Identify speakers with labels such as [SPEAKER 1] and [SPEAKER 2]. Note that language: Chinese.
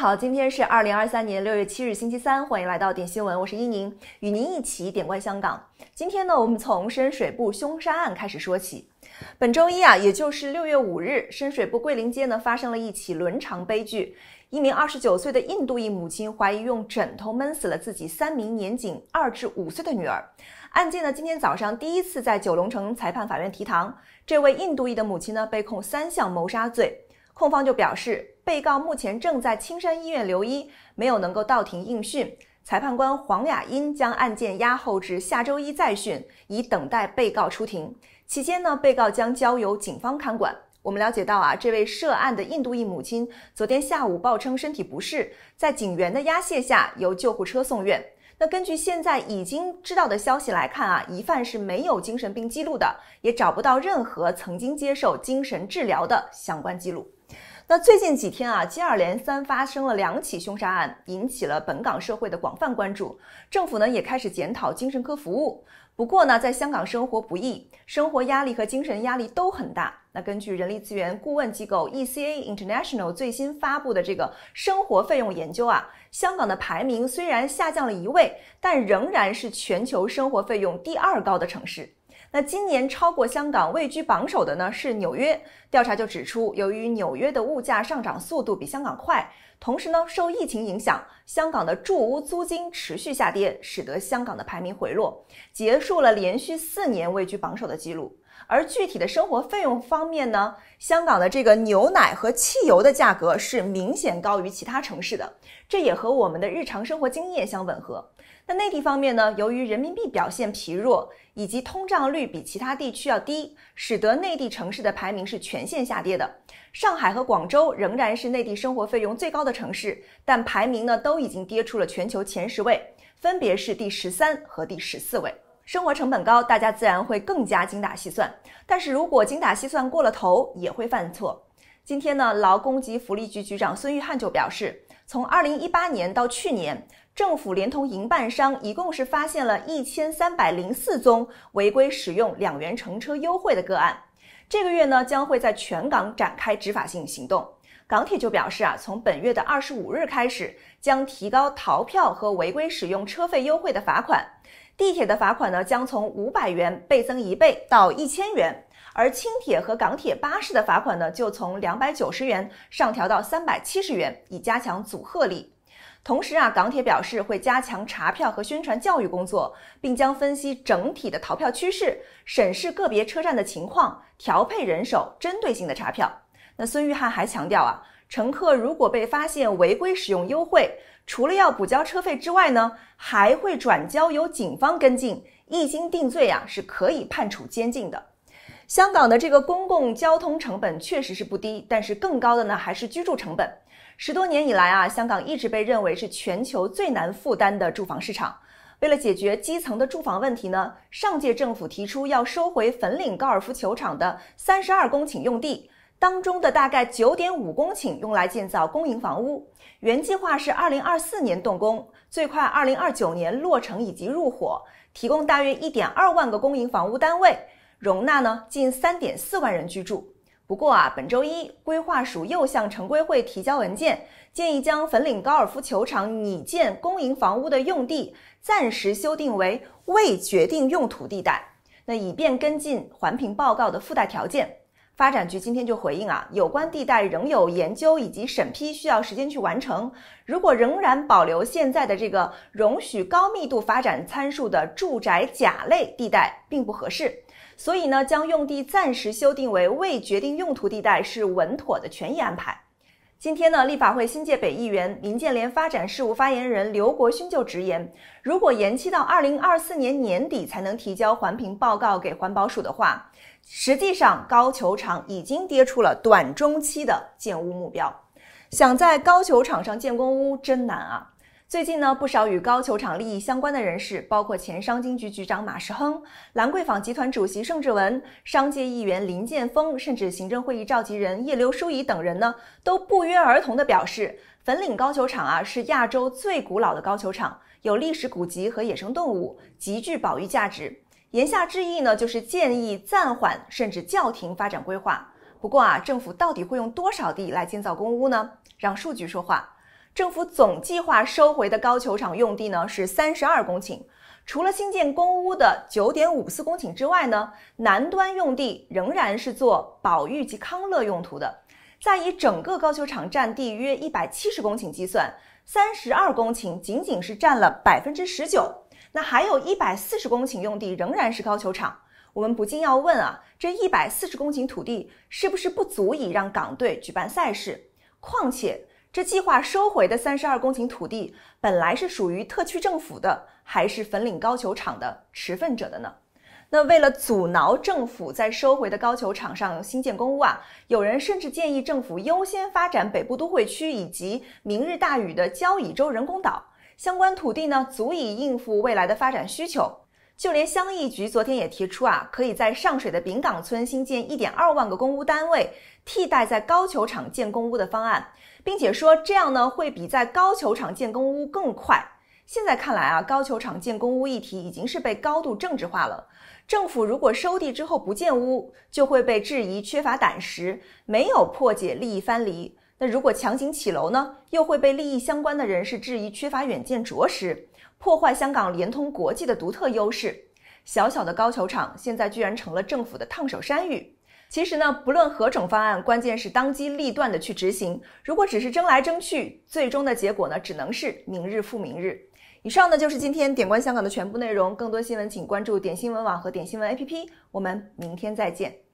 [SPEAKER 1] 好，今天是二零二三年六月七日星期三，欢迎来到点新闻，我是伊宁，与您一起点关香港。今天呢，我们从深水埗凶杀案开始说起。本周一啊，也就是六月五日，深水埗桂林街呢发生了一起伦常悲剧，一名二十九岁的印度裔母亲怀疑用枕头闷死了自己三名年仅二至五岁的女儿。案件呢今天早上第一次在九龙城裁判法院提堂，这位印度裔的母亲呢被控三项谋杀罪。控方就表示，被告目前正在青山医院留医，没有能够到庭应讯。裁判官黄雅音将案件押后至下周一再讯，以等待被告出庭。期间呢，被告将交由警方看管。我们了解到啊，这位涉案的印度裔母亲昨天下午报称身体不适，在警员的押解下由救护车送院。那根据现在已经知道的消息来看啊，疑犯是没有精神病记录的，也找不到任何曾经接受精神治疗的相关记录。那最近几天啊，接二连三发生了两起凶杀案，引起了本港社会的广泛关注。政府呢也开始检讨精神科服务。不过呢，在香港生活不易，生活压力和精神压力都很大。那根据人力资源顾问机构 ECA International 最新发布的这个生活费用研究啊，香港的排名虽然下降了一位，但仍然是全球生活费用第二高的城市。那今年超过香港位居榜首的呢是纽约。调查就指出，由于纽约的物价上涨速度比香港快，同时呢受疫情影响，香港的住屋租金持续下跌，使得香港的排名回落，结束了连续四年位居榜首的记录。而具体的生活费用方面呢，香港的这个牛奶和汽油的价格是明显高于其他城市的，这也和我们的日常生活经验相吻合。在内地方面呢，由于人民币表现疲弱，以及通胀率比其他地区要低，使得内地城市的排名是全线下跌的。上海和广州仍然是内地生活费用最高的城市，但排名呢都已经跌出了全球前十位，分别是第十三和第十四位。生活成本高，大家自然会更加精打细算，但是如果精打细算过了头，也会犯错。今天呢，劳工及福利局局长孙玉汉就表示。从二零一八年到去年，政府连同营办商一共是发现了一千三百零四宗违规使用两元乘车优惠的个案。这个月呢，将会在全港展开执法性行动。港铁就表示啊，从本月的二十五日开始，将提高逃票和违规使用车费优惠的罚款。地铁的罚款呢，将从五百元倍增一倍到一千元。而轻铁和港铁巴士的罚款呢，就从两百九十元上调到三百七十元，以加强阻吓力。同时啊，港铁表示会加强查票和宣传教育工作，并将分析整体的逃票趋势，审视个别车站的情况，调配人手，针对性的查票。那孙玉汉还强调啊，乘客如果被发现违规使用优惠，除了要补交车费之外呢，还会转交由警方跟进。一经定罪啊，是可以判处监禁的。香港的这个公共交通成本确实是不低，但是更高的呢还是居住成本。十多年以来啊，香港一直被认为是全球最难负担的住房市场。为了解决基层的住房问题呢，上届政府提出要收回粉岭高尔夫球场的三十二公顷用地，当中的大概九点五公顷用来建造公营房屋。原计划是二零二四年动工，最快二零二九年落成以及入伙，提供大约一点二万个公营房屋单位。容纳呢近三点四万人居住。不过啊，本周一规划署又向城规会提交文件，建议将粉岭高尔夫球场拟建公营房屋的用地暂时修订为未决定用途地带，那以便跟进环评报告的附带条件。发展局今天就回应啊，有关地带仍有研究以及审批需要时间去完成。如果仍然保留现在的这个容许高密度发展参数的住宅甲类地带，并不合适。所以呢，将用地暂时修订为未决定用途地带是稳妥的权益安排。今天呢，立法会新界北议员、民建联发展事务发言人刘国勋就直言，如果延期到二零二四年年底才能提交环评报告给环保署的话，实际上高球场已经跌出了短中期的建屋目标，想在高球场上建公屋真难啊。最近呢，不少与高球场利益相关的人士，包括前商经局局长马世亨、兰桂坊集团主席盛志文、商界议员林建峰，甚至行政会议召集人叶刘淑仪等人呢，都不约而同地表示，粉岭高球场啊是亚洲最古老的高球场，有历史古籍和野生动物，极具保育价值。言下之意呢，就是建议暂缓甚至叫停发展规划。不过啊，政府到底会用多少地来建造公屋呢？让数据说话。政府总计划收回的高球场用地呢是三十二公顷，除了新建公屋的九点五四公顷之外呢，南端用地仍然是做保育及康乐用途的。再以整个高球场占地约一百七十公顷计算，三十二公顷仅仅是占了百分之十九。那还有一百四十公顷用地仍然是高球场，我们不禁要问啊，这一百四十公顷土地是不是不足以让港队举办赛事？况且。这计划收回的三十二公顷土地，本来是属于特区政府的，还是粉岭高球场的持份者的呢？那为了阻挠政府在收回的高球场上新建公屋啊，有人甚至建议政府优先发展北部都会区以及明日大雨的交椅洲人工岛相关土地呢，足以应付未来的发展需求。就连乡议局昨天也提出啊，可以在上水的丙岗村新建一点二万个公屋单位，替代在高球场建公屋的方案，并且说这样呢会比在高球场建公屋更快。现在看来啊，高球场建公屋议题已经是被高度政治化了。政府如果收地之后不建屋，就会被质疑缺乏胆识，没有破解利益藩篱；那如果强行起楼呢，又会被利益相关的人士质疑缺乏远见卓识。破坏香港联通国际的独特优势，小小的高球场现在居然成了政府的烫手山芋。其实呢，不论何种方案，关键是当机立断的去执行。如果只是争来争去，最终的结果呢，只能是明日复明日。以上呢就是今天点关香港的全部内容。更多新闻，请关注点新闻网和点新闻 APP。我们明天再见。